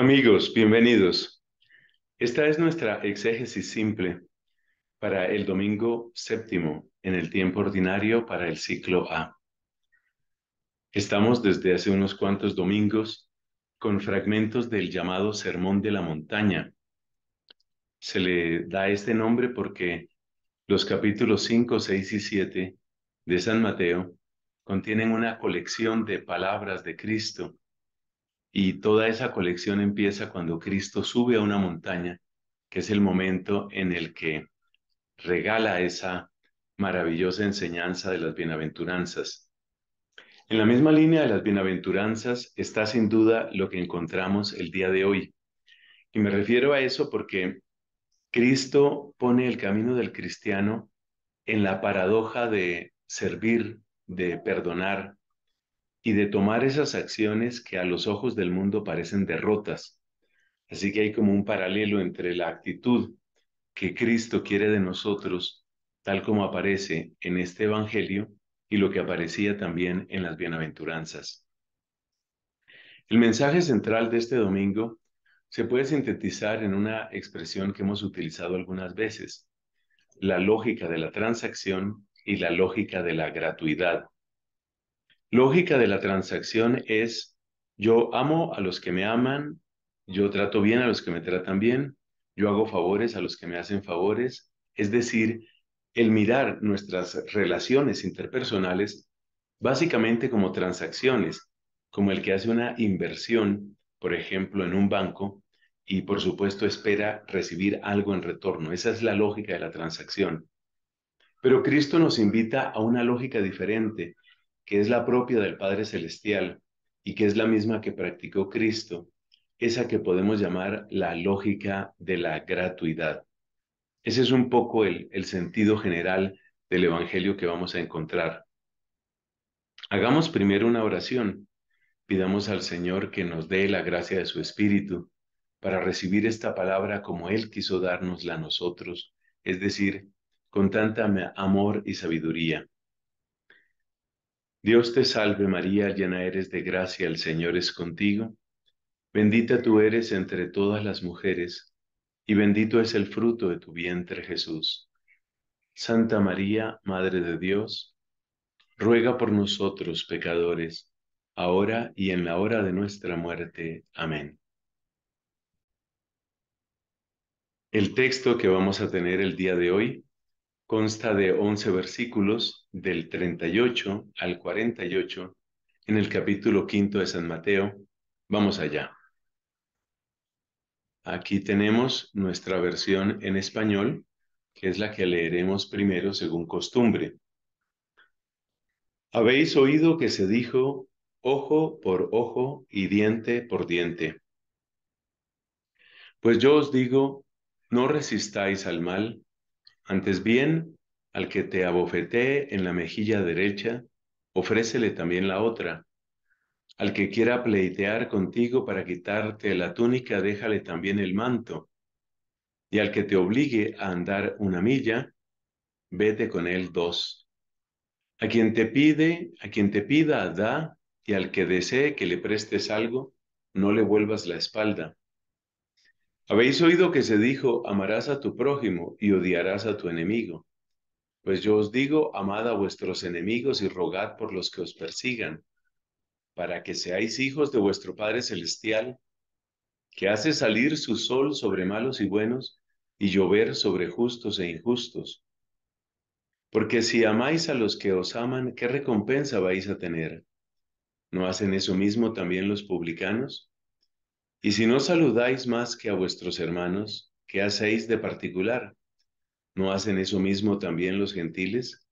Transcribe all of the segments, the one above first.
Amigos, bienvenidos. Esta es nuestra exégesis simple para el domingo séptimo en el tiempo ordinario para el ciclo A. Estamos desde hace unos cuantos domingos con fragmentos del llamado Sermón de la Montaña. Se le da este nombre porque los capítulos 5, 6 y 7 de San Mateo contienen una colección de palabras de Cristo y toda esa colección empieza cuando Cristo sube a una montaña, que es el momento en el que regala esa maravillosa enseñanza de las bienaventuranzas. En la misma línea de las bienaventuranzas está sin duda lo que encontramos el día de hoy. Y me refiero a eso porque Cristo pone el camino del cristiano en la paradoja de servir, de perdonar, y de tomar esas acciones que a los ojos del mundo parecen derrotas. Así que hay como un paralelo entre la actitud que Cristo quiere de nosotros, tal como aparece en este Evangelio, y lo que aparecía también en las bienaventuranzas. El mensaje central de este domingo se puede sintetizar en una expresión que hemos utilizado algunas veces, la lógica de la transacción y la lógica de la gratuidad lógica de la transacción es yo amo a los que me aman, yo trato bien a los que me tratan bien, yo hago favores a los que me hacen favores, es decir, el mirar nuestras relaciones interpersonales básicamente como transacciones, como el que hace una inversión, por ejemplo, en un banco y por supuesto espera recibir algo en retorno. Esa es la lógica de la transacción. Pero Cristo nos invita a una lógica diferente, que es la propia del Padre Celestial y que es la misma que practicó Cristo, esa que podemos llamar la lógica de la gratuidad. Ese es un poco el, el sentido general del Evangelio que vamos a encontrar. Hagamos primero una oración. Pidamos al Señor que nos dé la gracia de su Espíritu para recibir esta palabra como Él quiso dárnosla a nosotros, es decir, con tanta amor y sabiduría. Dios te salve María, llena eres de gracia, el Señor es contigo. Bendita tú eres entre todas las mujeres, y bendito es el fruto de tu vientre Jesús. Santa María, Madre de Dios, ruega por nosotros pecadores, ahora y en la hora de nuestra muerte. Amén. El texto que vamos a tener el día de hoy consta de once versículos del 38 al 48 en el capítulo quinto de San Mateo. Vamos allá. Aquí tenemos nuestra versión en español, que es la que leeremos primero según costumbre. Habéis oído que se dijo ojo por ojo y diente por diente. Pues yo os digo, no resistáis al mal, antes bien, al que te abofetee en la mejilla derecha, ofrécele también la otra. Al que quiera pleitear contigo para quitarte la túnica, déjale también el manto. Y al que te obligue a andar una milla, vete con él dos. A quien te pide, a quien te pida, da, y al que desee que le prestes algo, no le vuelvas la espalda. Habéis oído que se dijo, amarás a tu prójimo y odiarás a tu enemigo. Pues yo os digo, amad a vuestros enemigos y rogad por los que os persigan, para que seáis hijos de vuestro Padre Celestial, que hace salir su sol sobre malos y buenos y llover sobre justos e injustos. Porque si amáis a los que os aman, ¿qué recompensa vais a tener? ¿No hacen eso mismo también los publicanos? Y si no saludáis más que a vuestros hermanos, ¿qué hacéis de particular? ¿No hacen eso mismo también los gentiles?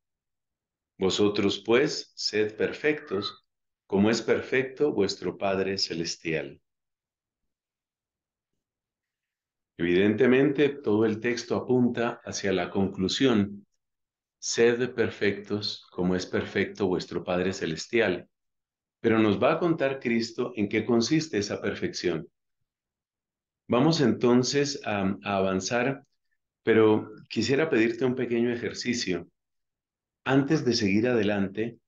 Vosotros pues sed perfectos, como es perfecto vuestro Padre Celestial. Evidentemente, todo el texto apunta hacia la conclusión. Sed perfectos como es perfecto vuestro Padre Celestial. Pero nos va a contar Cristo en qué consiste esa perfección. Vamos entonces a, avanzar pero quisiera pedirte un pequeño ejercicio. Antes de seguir adelante,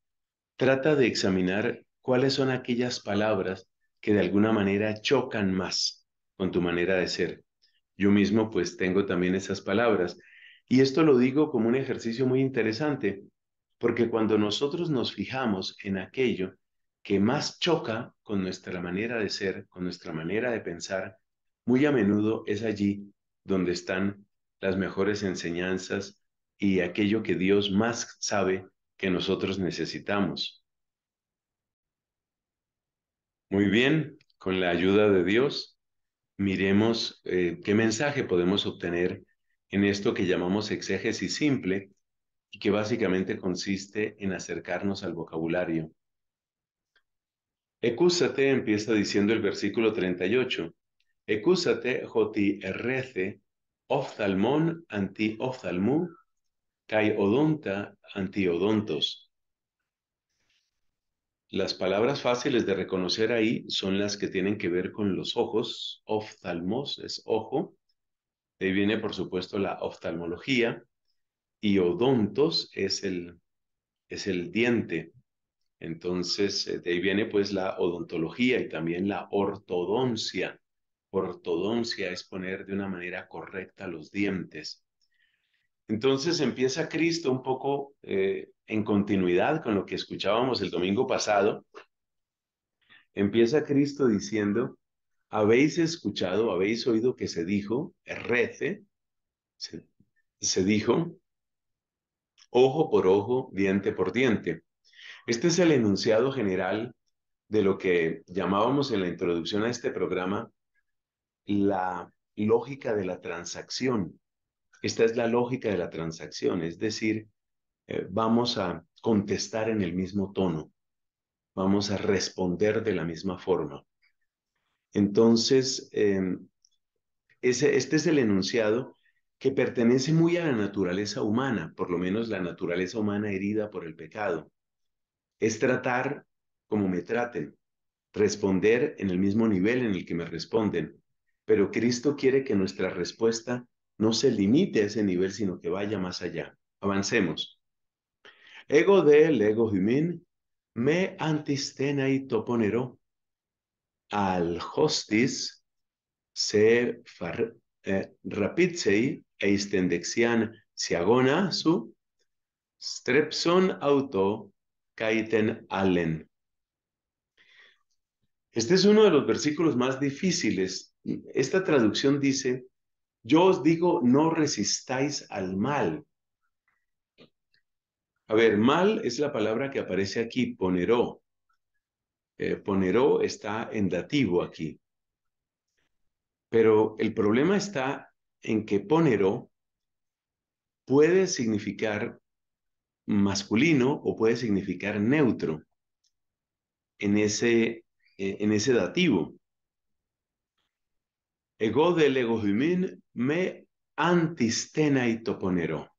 trata de examinar cuáles son aquellas palabras que de alguna manera chocan más con tu manera de ser. Yo mismo pues tengo también esas palabras. Y esto lo digo como un ejercicio muy interesante, porque cuando nosotros nos fijamos en aquello que más choca con nuestra manera de ser, con nuestra manera de pensar, muy a menudo es allí donde están las mejores enseñanzas y aquello que Dios más sabe que nosotros necesitamos. Muy bien, con la ayuda de Dios, miremos eh, qué mensaje podemos obtener en esto que llamamos exégesis simple y que básicamente consiste en acercarnos al vocabulario. Ecúsate empieza diciendo el versículo 38. Ecúsate joti errece oftalmón, odonta, antiodontos. Las palabras fáciles de reconocer ahí son las que tienen que ver con los ojos. Oftalmos es ojo. De ahí viene, por supuesto, la oftalmología. Y odontos es el, es el diente. Entonces, eh, de ahí viene pues la odontología y también la ortodoncia. Ortodoncia es poner de una manera correcta los dientes. Entonces empieza Cristo un poco eh, en continuidad con lo que escuchábamos el domingo pasado. Empieza Cristo diciendo, habéis escuchado, habéis oído que se dijo, rece, se, se dijo, ojo por ojo, diente por diente. Este es el enunciado general de lo que llamábamos en la introducción a este programa la lógica de la transacción. Esta es la lógica de la transacción, es decir, eh, vamos a contestar en el mismo tono, vamos a responder de la misma forma. Entonces, em, este es el enunciado que pertenece muy a la naturaleza humana, por lo menos la naturaleza humana herida por el pecado. Es tratar como me traten, responder en el mismo nivel en el que me responden, pero Cristo quiere que nuestra respuesta no se limite a ese nivel, sino que vaya más allá. Avancemos. Ego de ego humin me antistena y toponero al hostis se eh, eistendexian e siagona su strepson auto kaiten allen. Este es uno de los versículos más difíciles esta traducción dice, yo os digo, no resistáis al mal. A ver, mal es la palabra que aparece aquí, poneró. Eh, poneró está en dativo aquí. Pero el problema está en que poneró puede significar masculino o puede significar neutro en ese, en ese dativo. Ego del humín me antistena y toponero.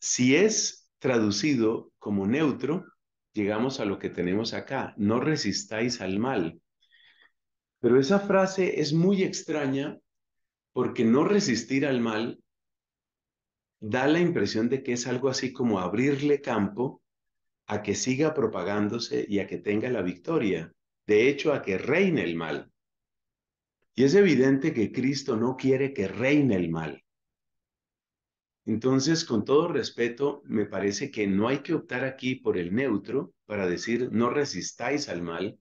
Si es traducido como neutro, llegamos a lo que tenemos acá, no resistáis al mal. Pero esa frase es muy extraña porque no resistir al mal da la impresión de que es algo así como abrirle campo a que siga propagándose y a que tenga la victoria, de hecho a que reine el mal. Y es evidente que Cristo no quiere que reine el mal. Entonces, con todo respeto, me parece que no hay que optar aquí por el neutro para decir no resistáis al mal,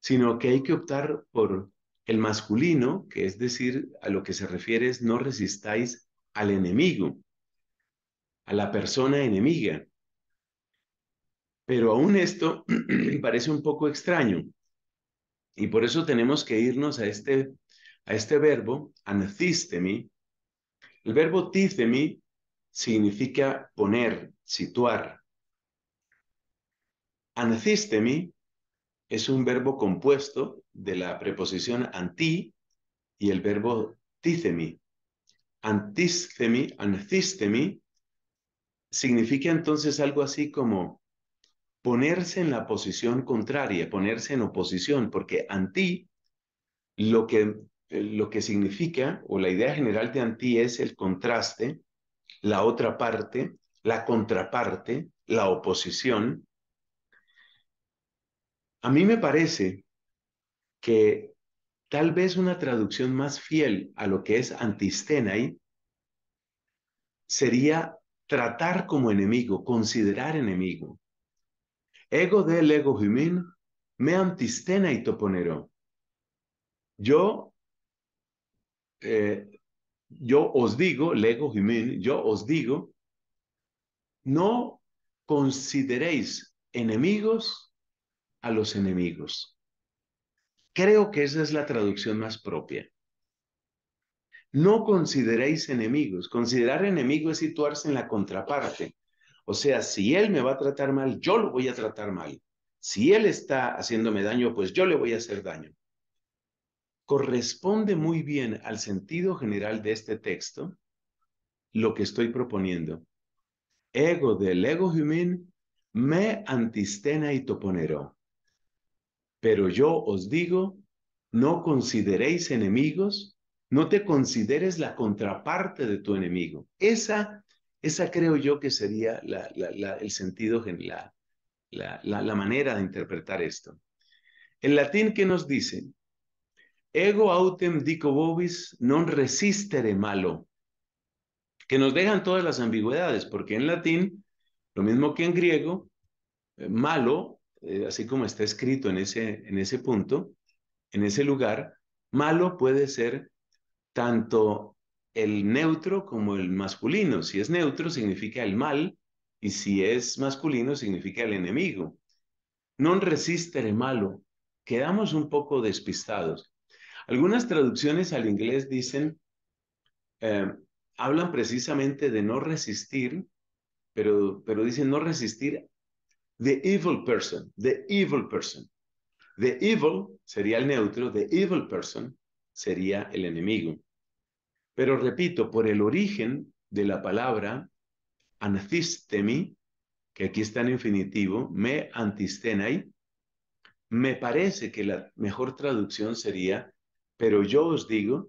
sino que hay que optar por el masculino, que es decir, a lo que se refiere es no resistáis al enemigo, a la persona enemiga. Pero aún esto me parece un poco extraño, y por eso tenemos que irnos a este, a este verbo, anthistemi. El verbo tithemi significa poner, situar. Anthistemi es un verbo compuesto de la preposición anti y el verbo tithemi. Antistemi, anthistemi, significa entonces algo así como ponerse en la posición contraria, ponerse en oposición, porque anti lo que, lo que significa, o la idea general de anti es el contraste, la otra parte, la contraparte, la oposición. A mí me parece que tal vez una traducción más fiel a lo que es antistenai sería tratar como enemigo, considerar enemigo, Ego de ego jimin, me antistena y toponero. Yo, eh, yo os digo, lego jimin, yo os digo, no consideréis enemigos a los enemigos. Creo que esa es la traducción más propia. No consideréis enemigos. Considerar enemigo es situarse en la contraparte. O sea, si él me va a tratar mal, yo lo voy a tratar mal. Si él está haciéndome daño, pues yo le voy a hacer daño. Corresponde muy bien al sentido general de este texto lo que estoy proponiendo. Ego del ego humin me antistena y toponero. Pero yo os digo, no consideréis enemigos, no te consideres la contraparte de tu enemigo. Esa esa creo yo que sería el sentido, la, la manera de interpretar esto. En latín, ¿qué nos dice? Ego autem dico vobis non resistere malo. Que nos dejan todas las ambigüedades, porque en latín, lo mismo que en griego, eh, malo, eh, así como está escrito en ese, en ese punto, en ese lugar, malo puede ser tanto el neutro como el masculino. Si es neutro significa el mal y si es masculino significa el enemigo. Non resistere malo. Quedamos un poco despistados. Algunas traducciones al inglés dicen, eh, hablan precisamente de no resistir, pero, pero dicen no resistir the evil person, the evil person. The evil sería el neutro, the evil person sería el enemigo. Pero repito, por el origen de la palabra antistemi, que aquí está en infinitivo, me antistenai, me parece que la mejor traducción sería, pero yo os digo,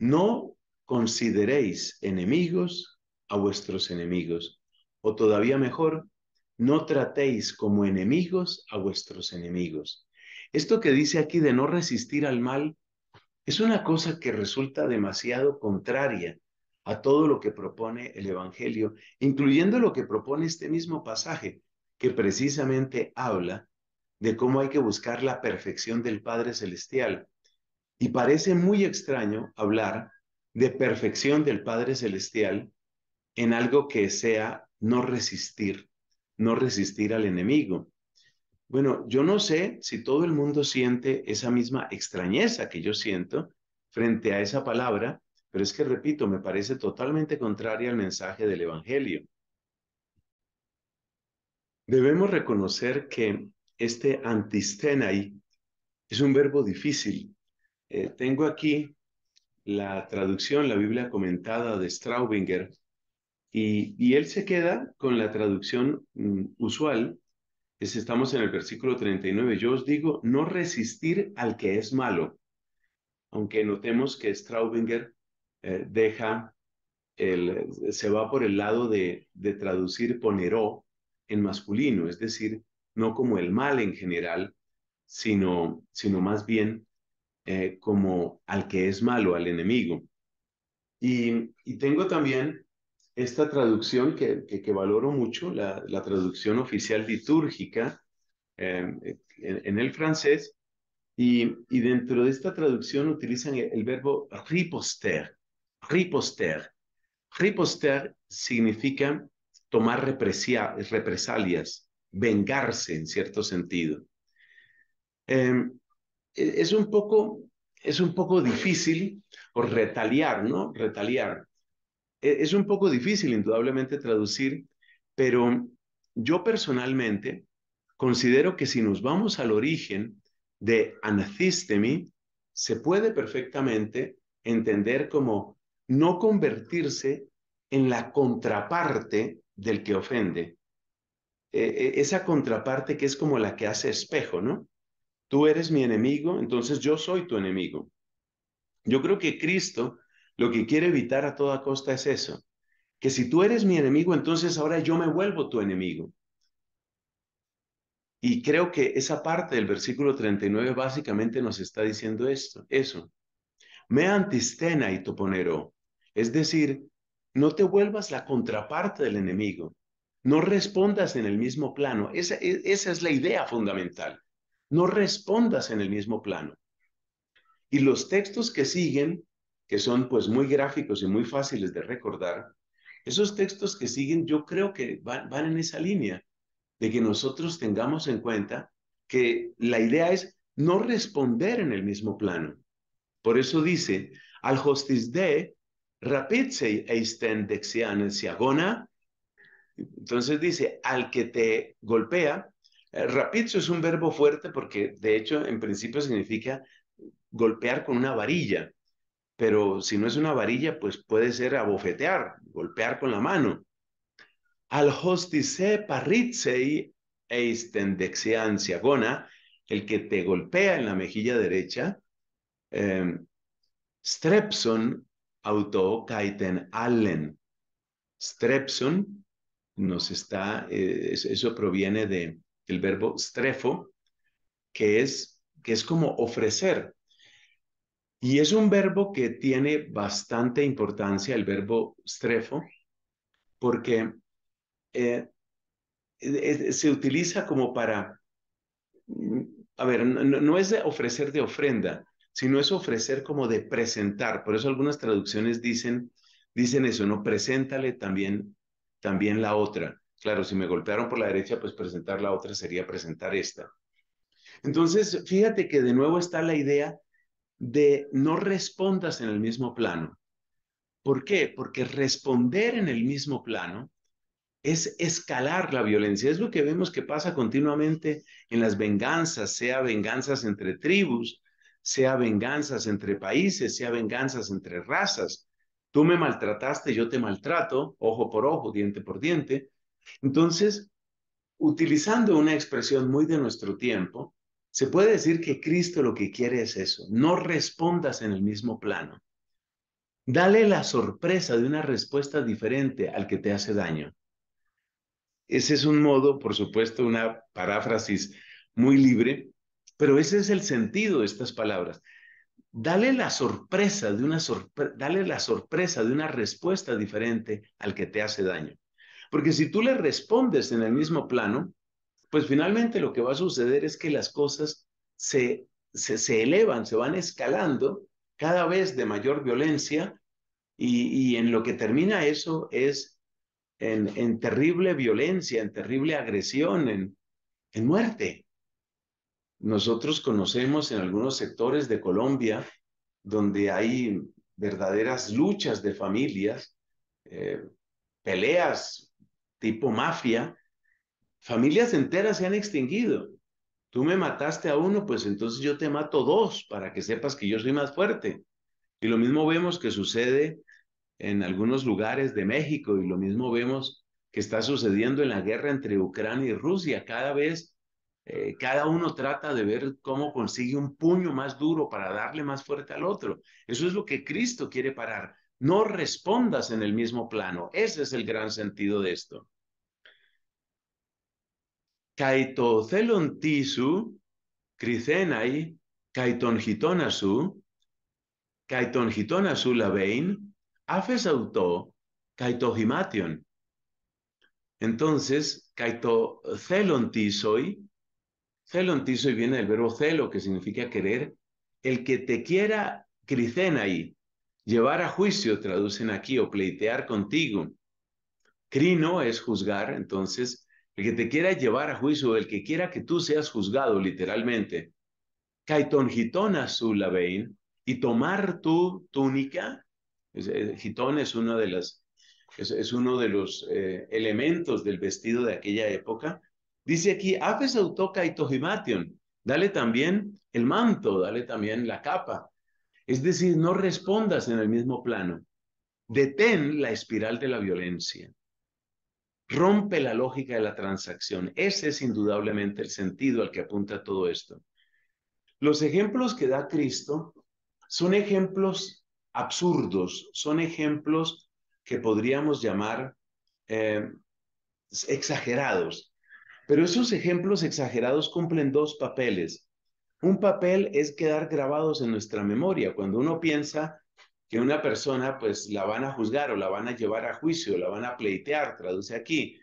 no consideréis enemigos a vuestros enemigos, o todavía mejor, no tratéis como enemigos a vuestros enemigos. Esto que dice aquí de no resistir al mal es una cosa que resulta demasiado contraria a todo lo que propone el Evangelio, incluyendo lo que propone este mismo pasaje, que precisamente habla de cómo hay que buscar la perfección del Padre Celestial. Y parece muy extraño hablar de perfección del Padre Celestial en algo que sea no resistir, no resistir al enemigo. Bueno, yo no sé si todo el mundo siente esa misma extrañeza que yo siento frente a esa palabra, pero es que, repito, me parece totalmente contraria al mensaje del Evangelio. Debemos reconocer que este antisthenai es un verbo difícil. Eh, tengo aquí la traducción, la Biblia comentada de Straubinger, y, él se queda con la traducción mm, usual estamos en el versículo 39, yo os digo, no resistir al que es malo, aunque notemos que Straubinger eh, deja, el, eh, se va por el lado de, traducir poneró en masculino, es decir, no como el mal en general, sino, sino más bien eh, como al que es malo, al enemigo. Y, y tengo también esta traducción que, que, valoro mucho, la, traducción oficial litúrgica em, eh, en, el francés, y, dentro de esta traducción utilizan el, verbo riposter, riposter. Riposter significa tomar represalias, vengarse en cierto sentido. Em, e, es, un poco, es un poco difícil, o retaliar, ¿no? Retaliar. E-, es un poco difícil, indudablemente, traducir, pero yo personalmente considero que si nos vamos al origen de anathistemi, se puede perfectamente entender como no convertirse en la contraparte del que ofende. E-, e-, esa contraparte que es como la que hace espejo, ¿no? Tú eres mi enemigo, entonces yo soy tu enemigo. Yo creo que Cristo lo que quiere evitar a toda costa es eso, que si tú eres mi enemigo, entonces ahora yo me vuelvo tu enemigo. Y creo que esa parte del versículo 39 básicamente nos está diciendo esto, eso. Me antistena y toponero, es decir, no te vuelvas la contraparte del enemigo, no respondas en el mismo plano. esa, e, es la idea fundamental. No respondas en el mismo plano. Y los textos que siguen que son pues muy gráficos y muy fáciles de recordar, esos textos que siguen yo creo que van, en esa línea de que nosotros tengamos en cuenta que la idea es no responder en el mismo plano. Por eso dice, al hostis de rapidse eisten dexian siagona. Entonces dice, al que te golpea, eh, rapitzo es un verbo fuerte porque de hecho en principio significa golpear con una varilla pero si no es una varilla, pues puede ser abofetear, golpear con la mano. Al hostice parritzei ansiagona, el que te golpea en la mejilla derecha, eh, strepson auto allen. Strepson nos está, eh, eso proviene de el verbo strefo, que es, que es como ofrecer, y es un verbo que tiene bastante importancia, el verbo strefo, porque eh, se utiliza como para, mm, a ver, no, es de ofrecer de ofrenda, sino es ofrecer como de presentar. Por eso algunas traducciones dicen, dicen eso, no, preséntale también, también la otra. Claro, si me golpearon por la derecha, pues presentar la otra sería presentar esta. Entonces, fíjate que de nuevo está la idea de no respondas en el mismo plano. ¿Por qué? Porque responder en el mismo plano es escalar la violencia. Es lo que vemos que pasa continuamente en las venganzas, sea venganzas entre tribus, sea venganzas entre países, sea venganzas entre razas. Tú me maltrataste, yo te maltrato, ojo por ojo, diente por diente. Entonces, utilizando una expresión muy de nuestro tiempo, se puede decir que Cristo lo que quiere es eso, no respondas en el mismo plano. Dale la sorpresa de una respuesta diferente al que te hace daño. Ese es un modo, por supuesto, una paráfrasis muy libre, pero ese es el sentido de estas palabras. Dale la sorpresa de una la sorpresa de una respuesta diferente al que te hace daño. Porque si tú le respondes en el mismo plano, pues finalmente lo que va a suceder es que las cosas se, elevan, se van escalando cada vez de mayor violencia y, en lo que termina eso es en, terrible violencia, en terrible agresión, en, muerte. Nosotros conocemos en algunos sectores de Colombia donde hay verdaderas luchas de familias, eh, peleas tipo mafia, Familias enteras se han extinguido. Tú me mataste a uno, pues entonces yo te mato dos para que sepas que yo soy más fuerte. Y lo mismo vemos que sucede en algunos lugares de México y lo mismo vemos que está sucediendo en la guerra entre Ucrania y Rusia. Cada vez, eh, cada uno trata de ver cómo consigue un puño más duro para darle más fuerte al otro. Eso es lo que Cristo quiere parar. No respondas en el mismo plano. Ese es el gran sentido de esto. Kaitocelon tisu, cricenai, kaiton hitona kaiton la labein, afes auto, kaitohimation. Entonces, kaito celon tisoi, celon tisoi viene del verbo celo, que significa querer, el que te quiera, crisenai, llevar a juicio, traducen aquí, o pleitear contigo. Crino es juzgar, entonces, el que te quiera llevar a juicio, el que quiera que tú seas juzgado literalmente, Kaiton su y tomar tu túnica, Gitón eh, es uno de los eh, elementos del vestido de aquella época. Dice aquí, afes autoca dale también el manto, dale también la capa. Es decir, no respondas en el mismo plano. Detén la espiral de la violencia rompe la lógica de la transacción. Ese es indudablemente el sentido al que apunta todo esto. Los ejemplos que da Cristo son ejemplos absurdos, son ejemplos que podríamos llamar eh, exagerados. Pero esos ejemplos exagerados cumplen dos papeles. Un papel es quedar grabados en nuestra memoria. Cuando uno piensa que una persona pues la van a juzgar o la van a llevar a juicio, la van a pleitear, traduce aquí,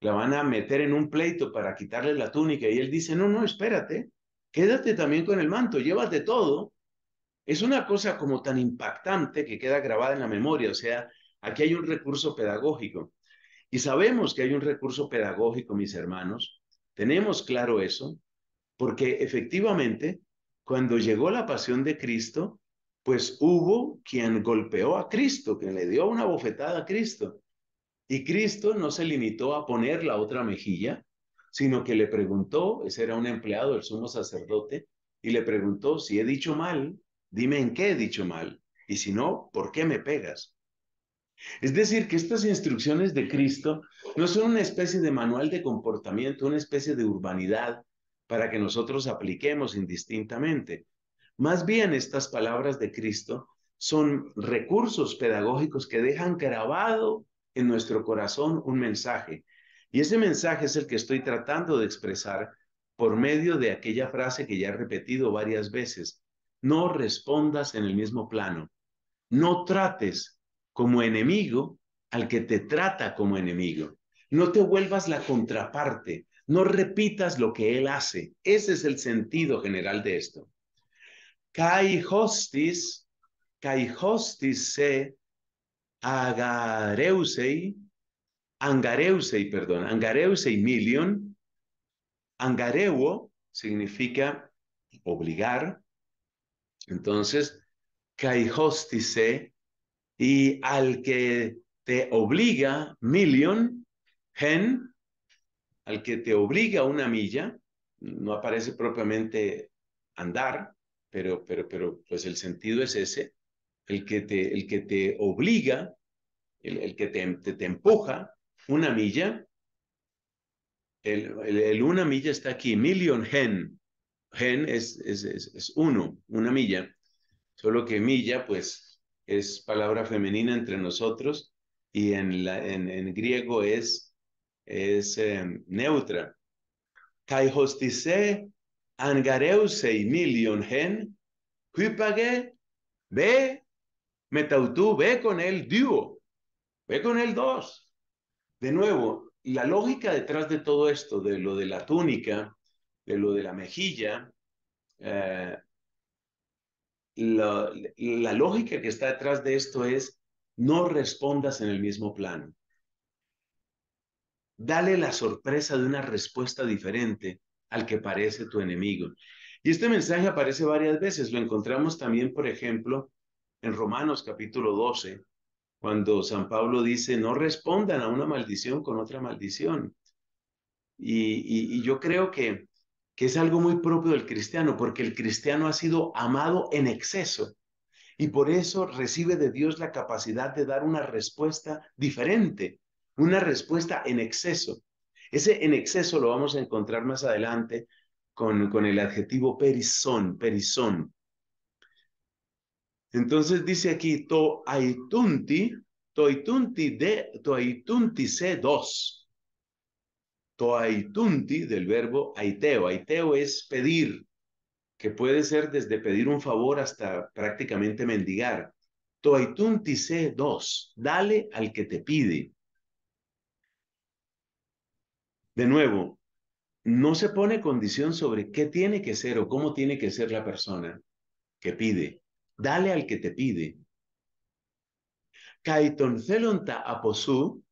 la van a meter en un pleito para quitarle la túnica y él dice, no, no, espérate, quédate también con el manto, llévate todo. Es una cosa como tan impactante que queda grabada en la memoria, o sea, aquí hay un recurso pedagógico. Y sabemos que hay un recurso pedagógico, mis hermanos, tenemos claro eso, porque efectivamente, cuando llegó la pasión de Cristo, pues hubo quien golpeó a Cristo, quien le dio una bofetada a Cristo. Y Cristo no se limitó a poner la otra mejilla, sino que le preguntó, ese era un empleado del sumo sacerdote, y le preguntó, si he dicho mal, dime en qué he dicho mal, y si no, ¿por qué me pegas? Es decir, que estas instrucciones de Cristo no son una especie de manual de comportamiento, una especie de urbanidad para que nosotros apliquemos indistintamente, más bien estas palabras de Cristo son recursos pedagógicos que dejan grabado en nuestro corazón un mensaje. Y ese mensaje es el que estoy tratando de expresar por medio de aquella frase que ya he repetido varias veces. No respondas en el mismo plano. No trates como enemigo al que te trata como enemigo. No te vuelvas la contraparte. No repitas lo que él hace. Ese es el sentido general de esto. Kai hostis, kai hostis se agareusei, angareusei, perdón, angareusei million. Angareuo significa obligar. Entonces, kai hostis se, y al que te obliga million, gen, al que te obliga una milla, no aparece propiamente andar, pero, pero, pues el sentido es ese, el que te, el que te obliga, el, que te, empuja una milla. El, el, una milla está aquí, million hen. Hen es, es, uno, una milla. Solo que milla, pues, es palabra femenina entre nosotros y en, la, en, griego es, es em, neutra. Kai hostise angareusei million hen, ve, metautú, ve con el duo, ve con el dos. De nuevo, la lógica detrás de todo esto, de lo de la túnica, de lo de la mejilla, eh, la, la lógica que está detrás de esto es no respondas en el mismo plano. Dale la sorpresa de una respuesta diferente al que parece tu enemigo. Y este mensaje aparece varias veces. Lo encontramos también, por ejemplo, en Romanos capítulo 12, cuando San Pablo dice, no respondan a una maldición con otra maldición. Y, yo creo que, que es algo muy propio del cristiano, porque el cristiano ha sido amado en exceso y por eso recibe de Dios la capacidad de dar una respuesta diferente, una respuesta en exceso. Ese en exceso lo vamos a encontrar más adelante con, con el adjetivo perizón, perizón. Entonces dice aquí, toaitunti, toaitunti de, toaitunti se dos. Toaitunti del verbo aiteo. Aiteo es pedir, que puede ser desde pedir un favor hasta prácticamente mendigar. Toaitunti se dos, dale al que te pide. De nuevo, no se pone condición sobre qué tiene que ser o cómo tiene que ser la persona que pide. Dale al que te pide. Kaiton aposú,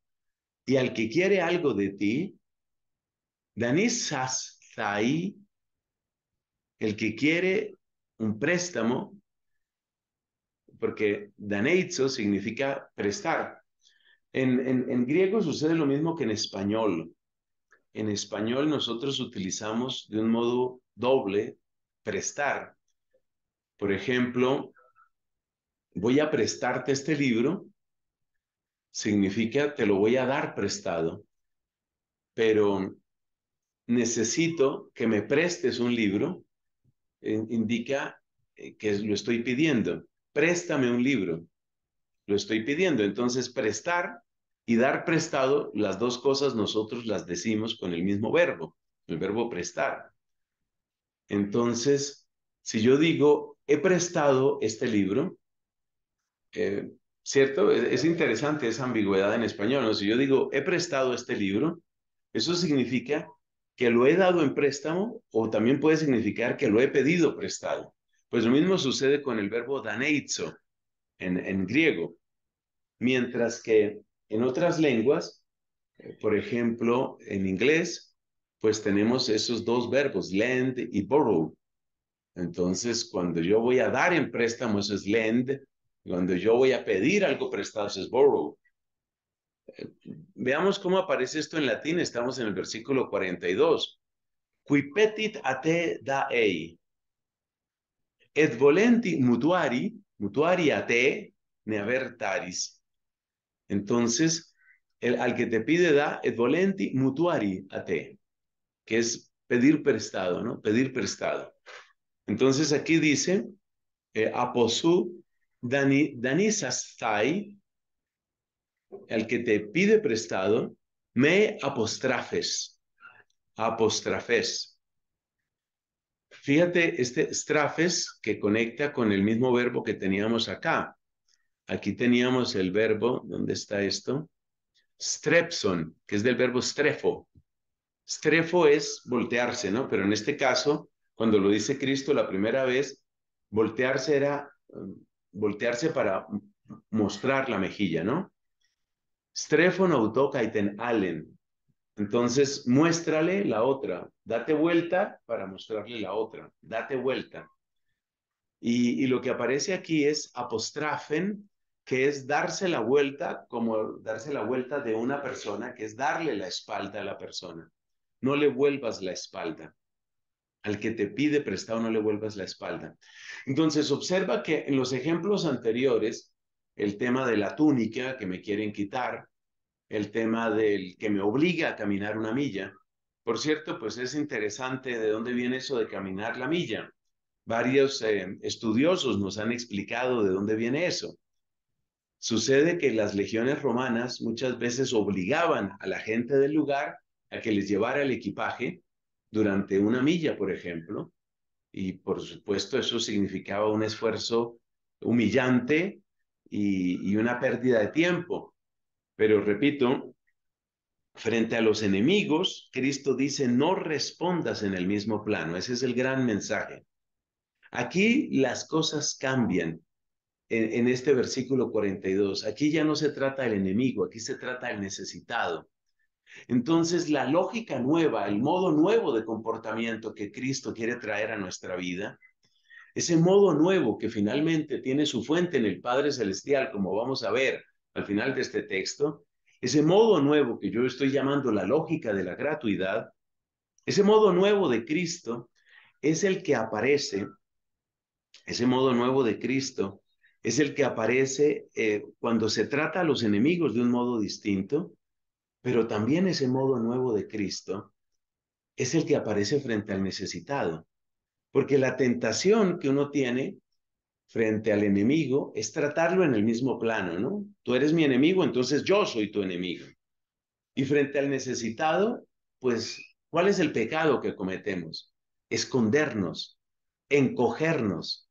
y al que quiere algo de ti, danisas el que quiere un préstamo, porque daneitzo significa prestar. en, en griego sucede lo mismo que en español en español nosotros utilizamos de un modo doble prestar. Por ejemplo, voy a prestarte este libro, significa te lo voy a dar prestado, pero necesito que me prestes un libro, eh, indica eh, que lo estoy pidiendo. Préstame un libro, lo estoy pidiendo. Entonces, prestar y dar prestado, las dos cosas nosotros las decimos con el mismo verbo, el verbo prestar. Entonces, si yo digo, he prestado este libro, eh, ¿cierto? E-, es, interesante esa ambigüedad en español, Si yo digo, he prestado este libro, eso significa que lo he dado en préstamo o también puede significar que lo he pedido prestado. Pues lo mismo sucede con el verbo daneizo en griego. Mientras que en otras lenguas, eh, por ejemplo, en inglés, pues tenemos esos dos verbos, lend y borrow. Entonces, cuando yo voy a dar en préstamo, eso es lend. Cuando yo voy a pedir algo prestado, eso es borrow. Eh, veamos cómo aparece esto en latín. Estamos en el versículo 42. Qui petit a te ei, Et volenti mutuari, mutuari a te avertaris. Entonces, el, al que te pide da et volenti mutuari a te, que es pedir prestado, ¿no? Pedir prestado. Entonces aquí dice, eh, aposu dani, danisastai, al que te pide prestado, me apostrafes, apostrafes. Fíjate este strafes que conecta con el mismo verbo que teníamos acá, Aquí teníamos el verbo, ¿dónde está esto? Strepson, que es del verbo strefo. Strefo es voltearse, ¿no? Pero en este caso, cuando lo dice Cristo la primera vez, voltearse era um, voltearse para mostrar la mejilla, ¿no? Strefon autokaiten allen. Entonces, muéstrale la otra. Date vuelta para mostrarle la otra. Date vuelta. y, lo que aparece aquí es apostrafen que es darse la vuelta, como darse la vuelta de una persona, que es darle la espalda a la persona. No le vuelvas la espalda. Al que te pide prestado no le vuelvas la espalda. Entonces observa que en los ejemplos anteriores, el tema de la túnica que me quieren quitar, el tema del que me obliga a caminar una milla. Por cierto, pues es interesante de dónde viene eso de caminar la milla. Varios eh, estudiosos nos han explicado de dónde viene eso. Sucede que las legiones romanas muchas veces obligaban a la gente del lugar a que les llevara el equipaje durante una milla, por ejemplo, y por supuesto eso significaba un esfuerzo humillante y, una pérdida de tiempo. Pero repito, frente a los enemigos, Cristo dice, no respondas en el mismo plano, ese es el gran mensaje. Aquí las cosas cambian en, este versículo 42. Aquí ya no se trata del enemigo, aquí se trata del necesitado. Entonces, la lógica nueva, el modo nuevo de comportamiento que Cristo quiere traer a nuestra vida, ese modo nuevo que finalmente tiene su fuente en el Padre Celestial, como vamos a ver al final de este texto, ese modo nuevo que yo estoy llamando la lógica de la gratuidad, ese modo nuevo de Cristo es el que aparece, ese modo nuevo de Cristo es el que aparece eh, cuando se trata a los enemigos de un modo distinto, pero también ese modo nuevo de Cristo es el que aparece frente al necesitado. Porque la tentación que uno tiene frente al enemigo es tratarlo en el mismo plano, ¿no? Tú eres mi enemigo, entonces yo soy tu enemigo. Y frente al necesitado, pues, ¿cuál es el pecado que cometemos? Escondernos, encogernos,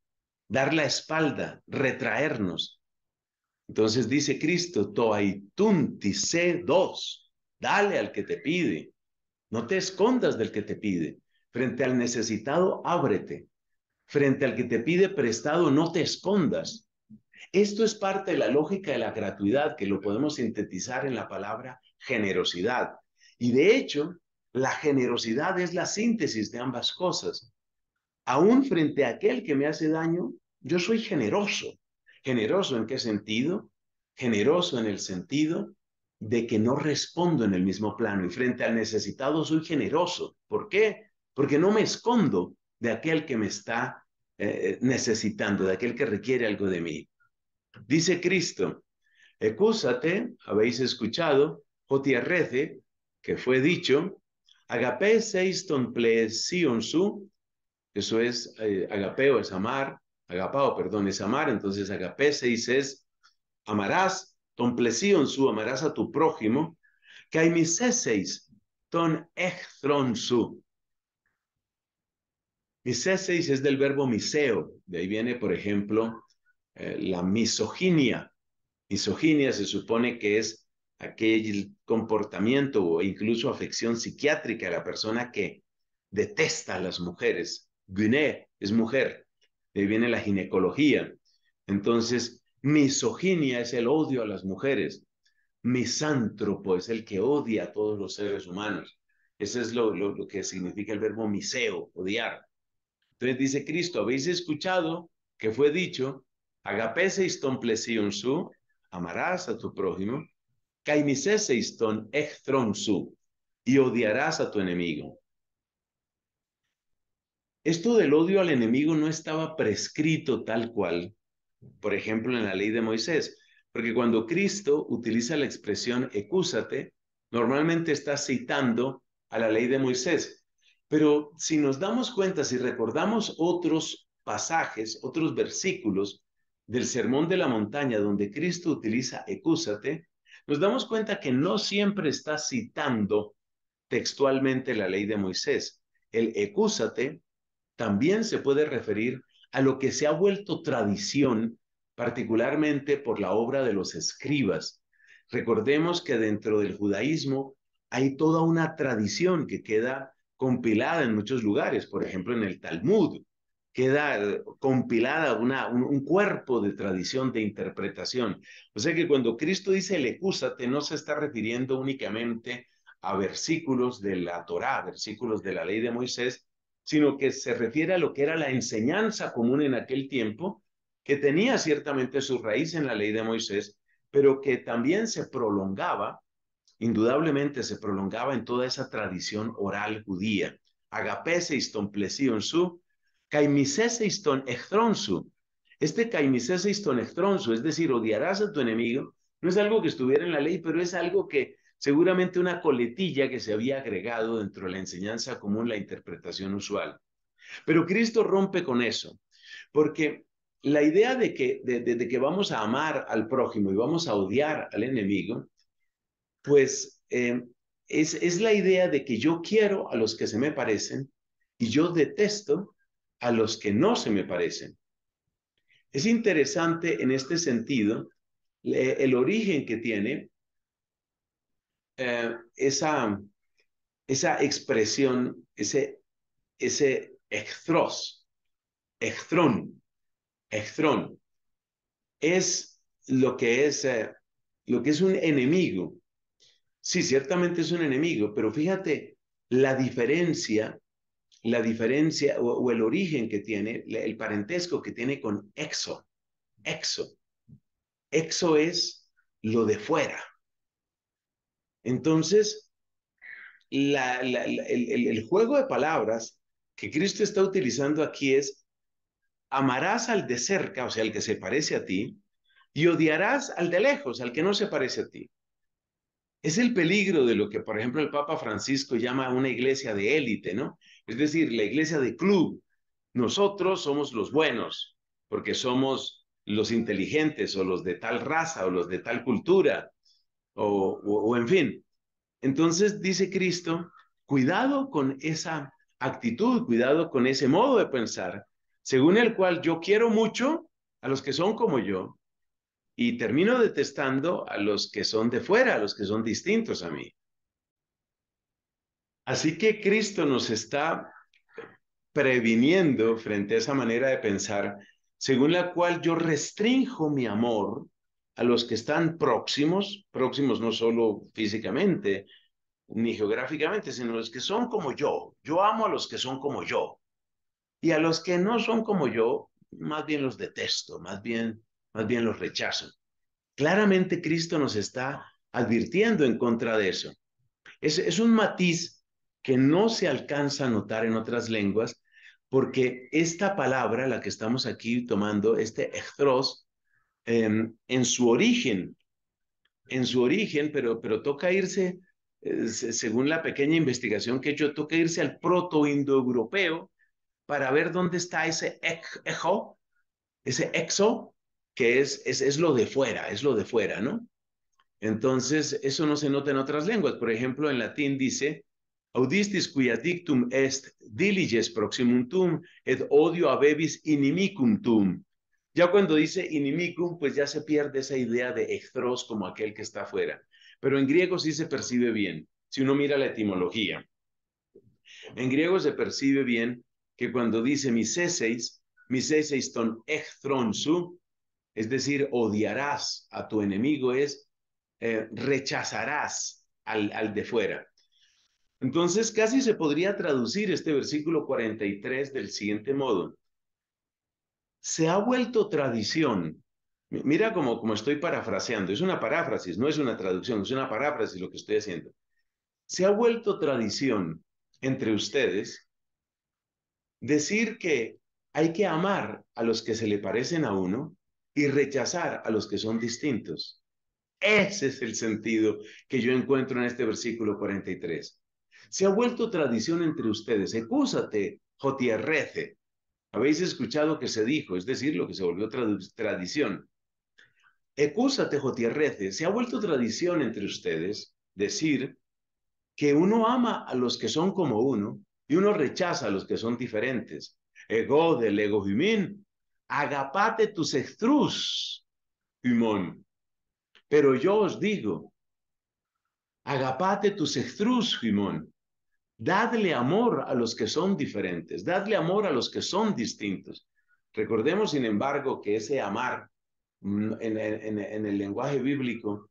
dar la espalda, retraernos. Entonces dice Cristo, toaitunti se dos, dale al que te pide, no te escondas del que te pide. Frente al necesitado, ábrete. Frente al que te pide prestado, no te escondas. Esto es parte de la lógica de la gratuidad que lo podemos sintetizar en la palabra generosidad. Y de hecho, la generosidad es la síntesis de ambas cosas aún frente a aquel que me hace daño, yo soy generoso. ¿Generoso en qué sentido? Generoso en el sentido de que no respondo en el mismo plano y frente al necesitado soy generoso. ¿Por qué? Porque no me escondo de aquel que me está eh, necesitando, de aquel que requiere algo de mí. Dice Cristo, ecúsate, habéis escuchado, jotiarrece, oh que fue dicho, Agape seis ton su, eso es eh, agapeo, es amar, agapao, perdón, es amar. Entonces, agapeseis se dice es amarás, ton su, amarás a tu prójimo, que miseseis ton su. Miseseis es del verbo miseo, de ahí viene, por ejemplo, eh, la misoginia. Misoginia se supone que es aquel comportamiento o incluso afección psiquiátrica, a la persona que detesta a las mujeres, es mujer, de ahí viene la ginecología. Entonces, misoginia es el odio a las mujeres, misántropo es el que odia a todos los seres humanos. Ese es lo, lo, que significa el verbo miseo, odiar. Entonces dice Cristo, habéis escuchado que fue dicho, agapeseis su, amarás a tu prójimo, ton su, y odiarás a tu enemigo. Esto del odio al enemigo no estaba prescrito tal cual, por ejemplo, en la ley de Moisés, porque cuando Cristo utiliza la expresión ecúsate, normalmente está citando a la ley de Moisés. Pero si nos damos cuenta, si recordamos otros pasajes, otros versículos del Sermón de la Montaña donde Cristo utiliza ecúsate, nos damos cuenta que no siempre está citando textualmente la ley de Moisés. El ecúsate también se puede referir a lo que se ha vuelto tradición, particularmente por la obra de los escribas. Recordemos que dentro del judaísmo hay toda una tradición que queda compilada en muchos lugares, por ejemplo en el Talmud, queda eh, compilada una, un, cuerpo de tradición de interpretación. O sea que cuando Cristo dice lecúzate, no se está refiriendo únicamente a versículos de la Torá, versículos de la ley de Moisés, sino que se refiere a lo que era la enseñanza común en aquel tiempo, que tenía ciertamente su raíz en la ley de Moisés, pero que también se prolongaba, indudablemente se prolongaba en toda esa tradición oral judía. Agapese iston plesion su, caimisese iston su. Este caimisese iston su, es decir, odiarás a tu enemigo, no es algo que estuviera en la ley, pero es algo que seguramente una coletilla que se había agregado dentro de la enseñanza común, la interpretación usual. Pero Cristo rompe con eso, porque la idea de que, que vamos a amar al prójimo y vamos a odiar al enemigo, pues eh, es, es la idea de que yo quiero a los que se me parecen y yo detesto a los que no se me parecen. Es interesante en este sentido eh, el origen que tiene eh, esa, expresión, ese, ese extros, extrón, es lo que es, eh, lo que es un enemigo. Sí, ciertamente es un enemigo, pero fíjate la diferencia, la diferencia o el origen que tiene, el parentesco que tiene con exo, exo. Exo es lo de fuera entonces, el, el juego de palabras que Cristo está utilizando aquí es, amarás al de cerca, o sea, al que se parece a ti, y odiarás al de lejos, al que no se parece a ti. Es el peligro de lo que, por ejemplo, el Papa Francisco llama una iglesia de élite, ¿no? Es decir, la iglesia de club. Nosotros somos los buenos, porque somos los inteligentes o los de tal raza o los de tal cultura o, en fin. Entonces dice Cristo, cuidado con esa actitud, cuidado con ese modo de pensar, según el cual yo quiero mucho a los que son como yo y termino detestando a los que son de fuera, a los que son distintos a mí. Así que Cristo nos está previniendo frente a esa manera de pensar, según la cual yo restrinjo mi amor a los que están próximos, próximos no solo físicamente ni geográficamente, sino los que son como yo. Yo amo a los que son como yo. Y a los que no son como yo, más bien los detesto, más bien, más bien los rechazo. Claramente Cristo nos está advirtiendo en contra de eso. Es, es un matiz que no se alcanza a notar en otras lenguas, porque esta palabra, la que estamos aquí tomando, este ejtros, Em, en su origen, en su origen, pero, toca irse, eh, según la pequeña investigación que he hecho, toca irse al proto-indoeuropeo para ver dónde está ese echo, ese exo, que es, es, lo de fuera, es lo de fuera, ¿no? Entonces, eso no se nota en otras lenguas. Por ejemplo, en latín dice, audistis cui dictum est diliges proximum tum, et odio abebis inimicum tum. Ya cuando dice inimicum, pues ya se pierde esa idea de extros como aquel que está afuera. Pero en griego sí se percibe bien, si uno mira la etimología. En griego se percibe bien que cuando dice miseseis, miseseis ton ejtronsu, es decir, odiarás a tu enemigo, es eh, rechazarás al, al de fuera. Entonces, casi se podría traducir este versículo 43 del siguiente modo se ha vuelto tradición. Mira cómo, como estoy parafraseando, es una paráfrasis, no es una traducción, es una paráfrasis lo que estoy haciendo. Se ha vuelto tradición entre ustedes decir que hay que amar a los que se le parecen a uno y rechazar a los que son distintos. Ese es el sentido que yo encuentro en este versículo 43. Se ha vuelto tradición entre ustedes. Ecúsate, Jotierrece, habéis escuchado que se dijo, es decir, lo que se volvió tradición. Ecúsate, Tejotierrece, se ha vuelto tradición entre ustedes decir que uno ama a los que son como uno y uno rechaza a los que son diferentes. Ego del ego jimín, agapate tus extrus, Jimón. Pero yo os digo, agapate tus extrus, Jimón. Dadle amor a los que son diferentes, dadle amor a los que son distintos. Recordemos, sin embargo, que ese amar mm, en, el lenguaje bíblico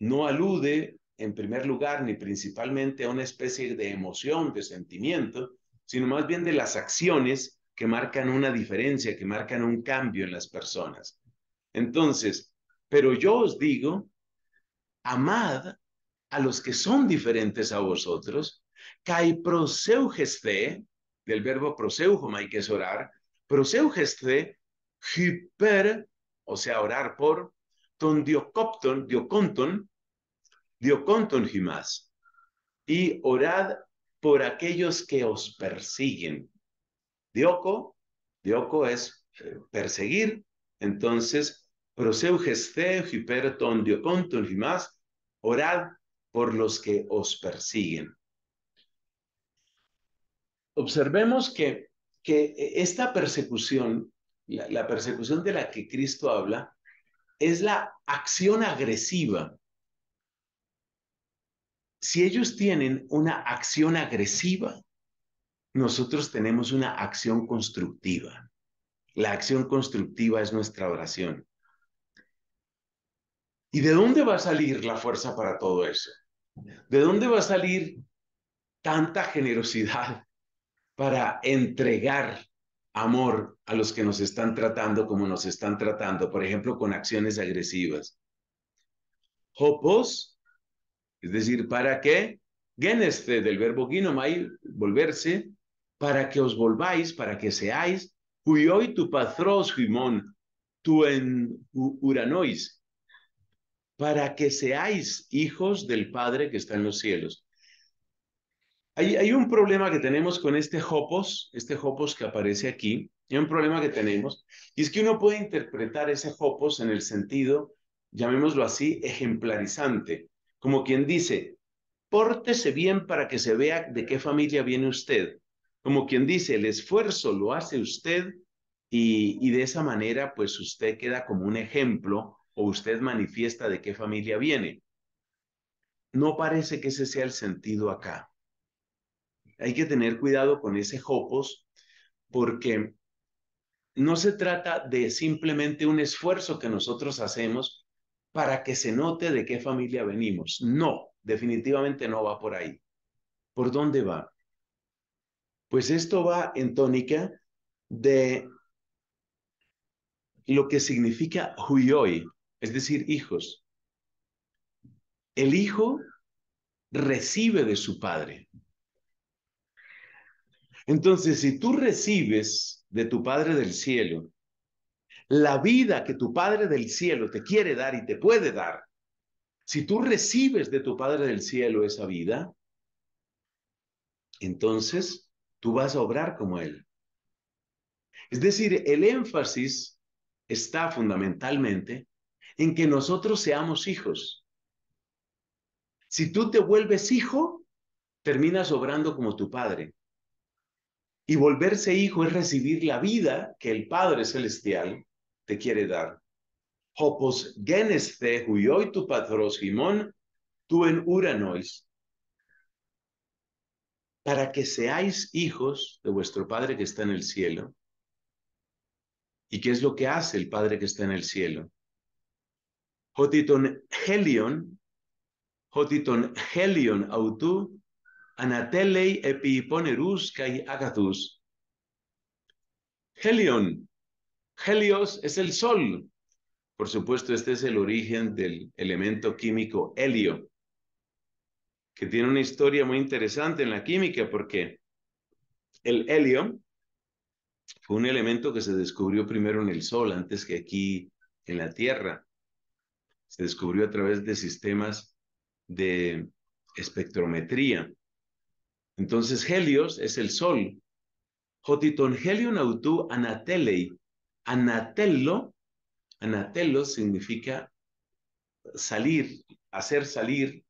no alude, en primer lugar, ni principalmente a una especie de emoción, de sentimiento, sino más bien de las acciones que marcan una diferencia, que marcan un cambio en las personas. Entonces, pero yo os digo, amad a los que son diferentes a vosotros Kai proseugeste, del verbo proseujomai, que es orar, proseugeste hyper, o sea, orar por, ton diocopton, dioconton, dioconton jimas y orad por aquellos que os persiguen. Dioco, dioco es eh, perseguir, entonces, proseugeste hyper ton dioconton jimas, orad por los que os persiguen observemos que, que eh, esta persecución, la, la persecución de la que Cristo habla, es la acción agresiva. Si ellos tienen una acción agresiva, nosotros tenemos una acción constructiva. La acción constructiva es nuestra oración. ¿Y de dónde va a salir la fuerza para todo eso? ¿De dónde va a salir tanta generosidad para entregar amor a los que nos están tratando como nos están tratando, por ejemplo, con acciones agresivas. Hopos, es decir, para que, geneste del verbo ginomai, volverse, para que os volváis, para que seáis, tu patros tu en uranois, para que seáis hijos del Padre que está en los cielos. Hay, un problema que tenemos con este Hopos, este Hopos que aparece aquí, hay un problema que tenemos, y es que uno puede interpretar ese Hopos en el sentido, llamémoslo así, ejemplarizante, como quien dice, pórtese bien para que se vea de qué familia viene usted, como quien dice, el esfuerzo lo hace usted y de esa manera pues usted queda como un ejemplo o usted manifiesta de qué familia viene. No parece que ese sea el sentido acá hay que tener cuidado con ese jopos porque no se trata de simplemente un esfuerzo que nosotros hacemos para que se note de qué familia venimos. No, definitivamente no va por ahí. ¿Por dónde va? Pues esto va en tónica de lo que significa huyoi, es decir, hijos. El hijo recibe de su padre. Entonces, si tú recibes de tu Padre del Cielo la vida que tu Padre del Cielo te quiere dar y te puede dar, si tú recibes de tu Padre del Cielo esa vida, entonces tú vas a obrar como Él. Es decir, el énfasis está fundamentalmente en que nosotros seamos hijos. Si tú te vuelves hijo, terminas obrando como tu padre. Y volverse hijo es recibir la vida que el Padre Celestial te quiere dar. Hopos geneste tu patros Simón, en uranois. Para que seáis hijos de vuestro Padre que está en el cielo. ¿Y qué es lo que hace el Padre que está en el cielo? Jotiton helion, jotiton helion autu, Anatelei epiponerus kai agathus. Helion. Helios es el sol. Por supuesto, este es el origen del elemento químico helio, que tiene una historia muy interesante en la química porque el helio fue un elemento que se descubrió primero en el Sol antes que aquí en la Tierra. Se descubrió a través de sistemas de espectrometría. Entonces, Helios es el sol. Jotiton Helion autu anatelei. Anatello, anatello significa salir, hacer salir.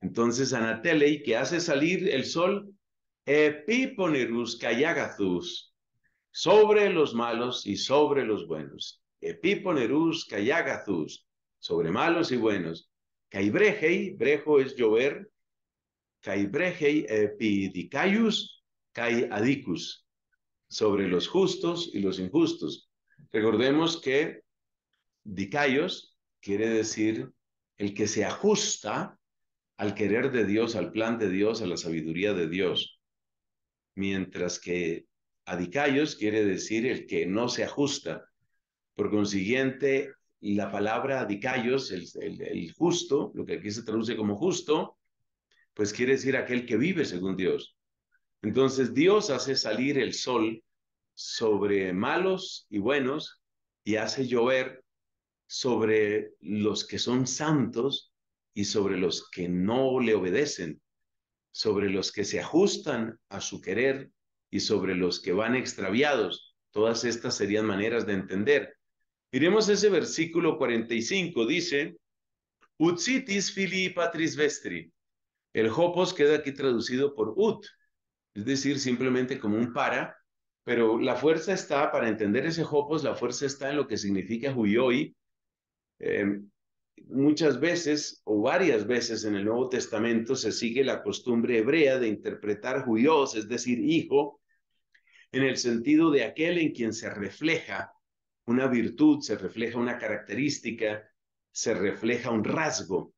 Entonces, anatelei, que hace salir el sol, epiponerus cayagazus, sobre los malos y sobre los buenos. Epiponerus cayagazus, sobre malos y buenos. Caibrejei, brejo es llover, Kai Epidicaius, sobre los justos y los injustos. Recordemos que Dicaios quiere decir el que se ajusta al querer de Dios, al plan de Dios, a la sabiduría de Dios. Mientras que adicaios quiere decir el que no se ajusta. Por consiguiente, la palabra adicaios, el justo, lo que aquí se traduce como justo, pues quiere decir aquel que vive según Dios. Entonces Dios hace salir el sol sobre malos y buenos y hace llover sobre los que son santos y sobre los que no le obedecen, sobre los que se ajustan a su querer y sobre los que van extraviados. Todas estas serían maneras de entender. Miremos ese versículo 45, dice, Utsitis fili patris vestri, el hopos queda aquí traducido por ut, es decir, simplemente como un para, pero la fuerza está, para entender ese hopos, la fuerza está en lo que significa huyoi. Em, muchas veces o varias veces en el Nuevo Testamento se sigue la costumbre hebrea de interpretar huyos, es decir, hijo, en el sentido de aquel en quien se refleja una virtud, se refleja una característica, se refleja un rasgo.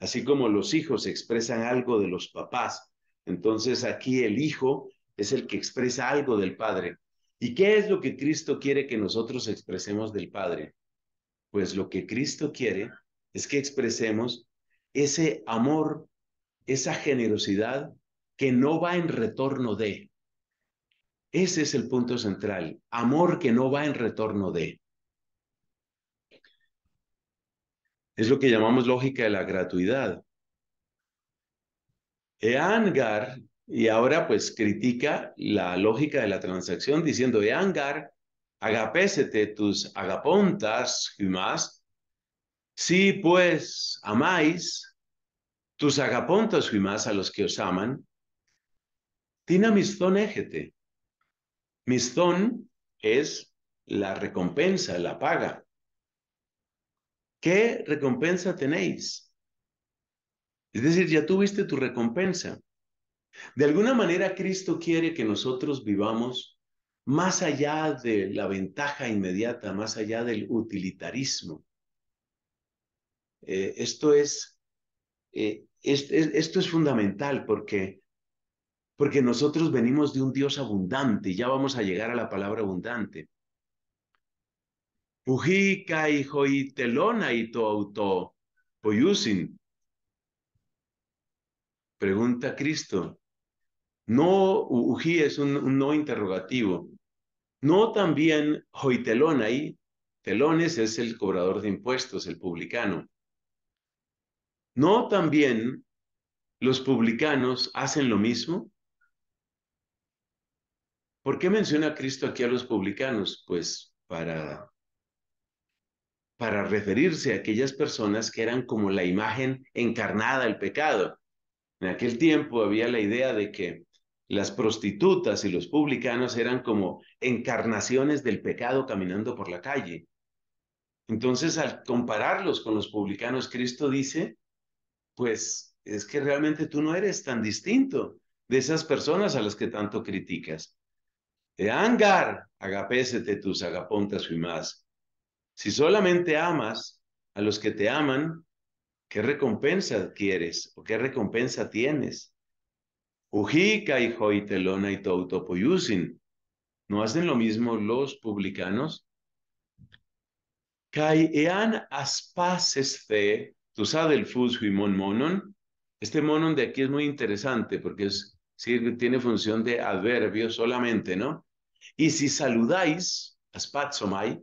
Así como los hijos expresan algo de los papás, entonces aquí el hijo es el que expresa algo del padre. ¿Y qué es lo que Cristo quiere que nosotros expresemos del padre? Pues lo que Cristo quiere es que expresemos ese amor, esa generosidad que no va en retorno de. Ese es el punto central, amor que no va en retorno de. Es lo que llamamos lógica de la gratuidad. Eangar, y ahora pues critica la lógica de la transacción diciendo, Eangar, agapésete tus agapontas y más. Si pues amáis tus agapontas y más a los que os aman, tina mistón égete. Mistón es la recompensa, la paga. ¿qué recompensa tenéis? Es decir, ya tuviste tu recompensa. De alguna manera, Cristo quiere que nosotros vivamos más allá de la ventaja inmediata, más allá del utilitarismo. Eh, esto, eh, es, esto es fundamental porque, porque nosotros venimos de un Dios abundante, ya vamos a llegar a la palabra abundante. Pujica y joitelona y auto poyusin. Pregunta Cristo. No, uji es un, no interrogativo. No también joitelona ahí. Telones es el cobrador de impuestos, el publicano. No también los publicanos hacen lo mismo. ¿Por qué menciona Cristo aquí a los publicanos? Pues para para referirse a aquellas personas que eran como la imagen encarnada del pecado. En aquel tiempo había la idea de que las prostitutas y los publicanos eran como encarnaciones del pecado caminando por la calle. Entonces, al compararlos con los publicanos, Cristo dice, pues es que realmente tú no eres tan distinto de esas personas a las que tanto criticas. De angar, agapésete tus agapontas y más. Si solamente amas a los que te aman, ¿qué recompensa quieres o qué recompensa tienes? ¿No hacen lo mismo los publicanos? Kai ean tú sabes monon. Este monon de aquí es muy interesante porque tiene función de adverbio solamente, ¿no? Y si saludáis, aspatsomai.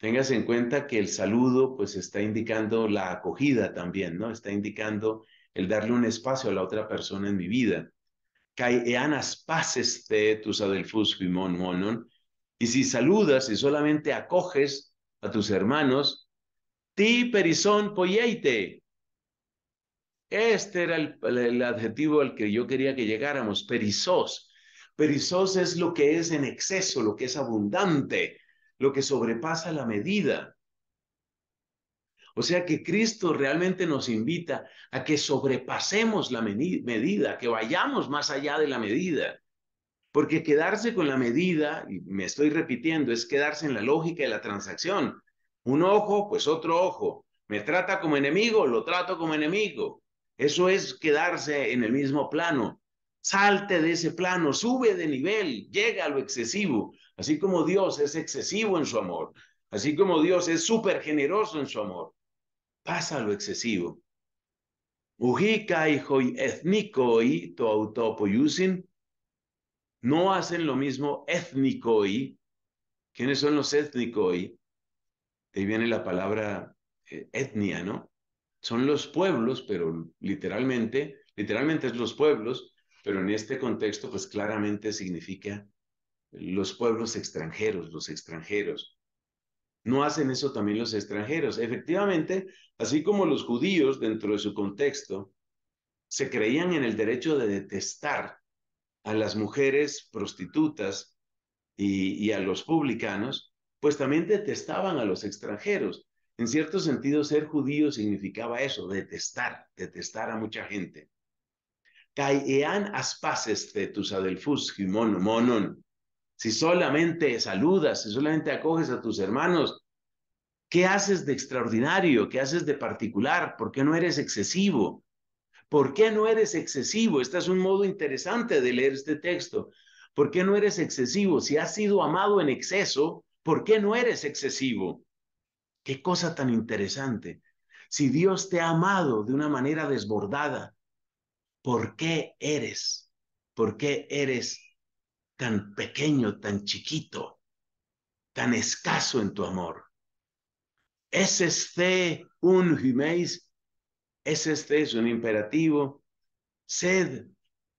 Tengas en cuenta que el saludo pues está indicando la acogida también, ¿no? Está indicando el darle un espacio a la otra persona en mi vida. Kai eanas tus adelfus Y si saludas y solamente acoges a tus hermanos, ti perizón polleite. Este era el, adjetivo al que yo quería que llegáramos, perisos. Perizos es lo que es en exceso, lo que es abundante, lo que sobrepasa la medida. O sea que Cristo realmente nos invita a que sobrepasemos la medida, que vayamos más allá de la medida. Porque quedarse con la medida, y me estoy repitiendo, es quedarse en la lógica de la transacción. Un ojo, pues otro ojo. Me trata como enemigo, lo trato como enemigo. Eso es quedarse en el mismo plano. Salte de ese plano, sube de nivel, llega a lo excesivo, Así como Dios es excesivo en su amor, así como Dios es súper generoso en su amor, pasa lo excesivo. y étnico to autopoyusin no hacen lo mismo étnico y. ¿Quiénes son los étnicos y? Ahí viene la palabra eh, etnia, ¿no? Son los pueblos, pero literalmente, literalmente es los pueblos, pero en este contexto pues claramente significa los pueblos extranjeros, los extranjeros. No hacen eso también los extranjeros. Efectivamente, así como los judíos dentro de su contexto se creían en el derecho de detestar a las mujeres prostitutas y, a los publicanos, pues también detestaban a los extranjeros. En cierto sentido, ser judío significaba eso, detestar, detestar a mucha gente. monon si solamente saludas, si solamente acoges a tus hermanos, ¿qué haces de extraordinario? ¿Qué haces de particular? ¿Por qué no eres excesivo? ¿Por qué no eres excesivo? Este es un modo interesante de leer este texto. ¿Por qué no eres excesivo? Si has sido amado en exceso, ¿por qué no eres excesivo? Qué cosa tan interesante. Si Dios te ha amado de una manera desbordada, ¿por qué eres? ¿Por qué eres tan pequeño, tan chiquito, tan escaso en tu amor. Es este un jumeis, es es un imperativo. Sed,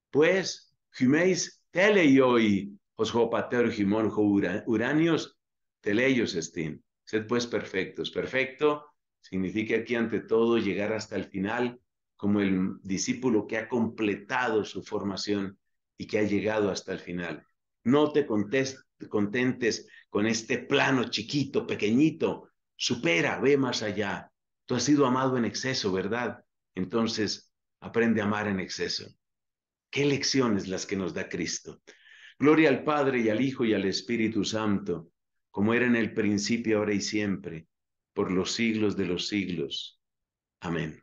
pues, jumeis teleioi, os jopater jimón uranios, teleios estin. Sed, pues, perfectos. Perfecto significa aquí, ante todo, llegar hasta el final como el discípulo que ha completado su formación y que ha llegado hasta el final. No te contentes con este plano chiquito, pequeñito. Supera, ve más allá. Tú has sido amado en exceso, ¿verdad? Entonces, aprende a amar en exceso. Qué lecciones las que nos da Cristo. Gloria al Padre y al Hijo y al Espíritu Santo, como era en el principio, ahora y siempre, por los siglos de los siglos. Amén.